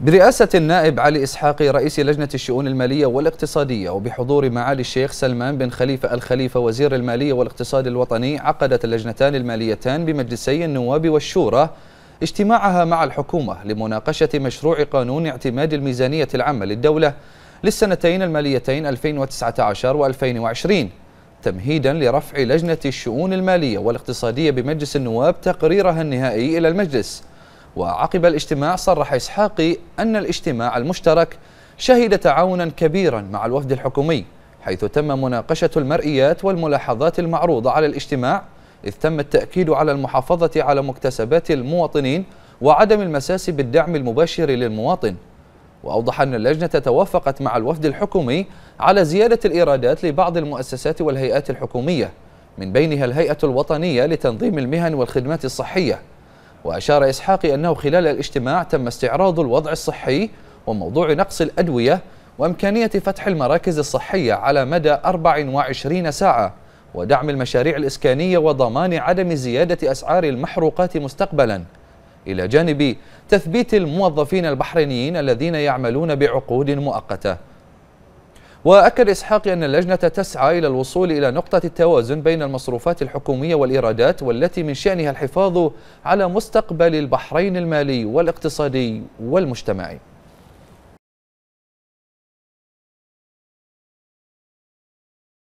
برئاسة النائب علي إسحاقي رئيس لجنة الشؤون المالية والاقتصادية وبحضور معالي الشيخ سلمان بن خليفة الخليفة وزير المالية والاقتصاد الوطني عقدت اللجنتان الماليتان بمجلسي النواب والشورى اجتماعها مع الحكومة لمناقشة مشروع قانون اعتماد الميزانية العامة للدولة للسنتين الماليتين 2019 و2020 تمهيدا لرفع لجنة الشؤون المالية والاقتصادية بمجلس النواب تقريرها النهائي إلى المجلس وعقب الاجتماع صرح إسحاقي أن الاجتماع المشترك شهد تعاونا كبيرا مع الوفد الحكومي حيث تم مناقشة المرئيات والملاحظات المعروضة على الاجتماع إذ تم التأكيد على المحافظة على مكتسبات المواطنين وعدم المساس بالدعم المباشر للمواطن وأوضح أن اللجنة توافقت مع الوفد الحكومي على زيادة الإيرادات لبعض المؤسسات والهيئات الحكومية من بينها الهيئة الوطنية لتنظيم المهن والخدمات الصحية وأشار إسحاقي أنه خلال الاجتماع تم استعراض الوضع الصحي وموضوع نقص الأدوية وإمكانية فتح المراكز الصحية على مدى 24 ساعة ودعم المشاريع الإسكانية وضمان عدم زيادة أسعار المحروقات مستقبلا إلى جانب تثبيت الموظفين البحرينيين الذين يعملون بعقود مؤقته وأكد إسحاق أن اللجنة تسعى إلى الوصول إلى نقطة التوازن بين المصروفات الحكومية والإيرادات والتي من شأنها الحفاظ على مستقبل البحرين المالي والاقتصادي والمجتمعي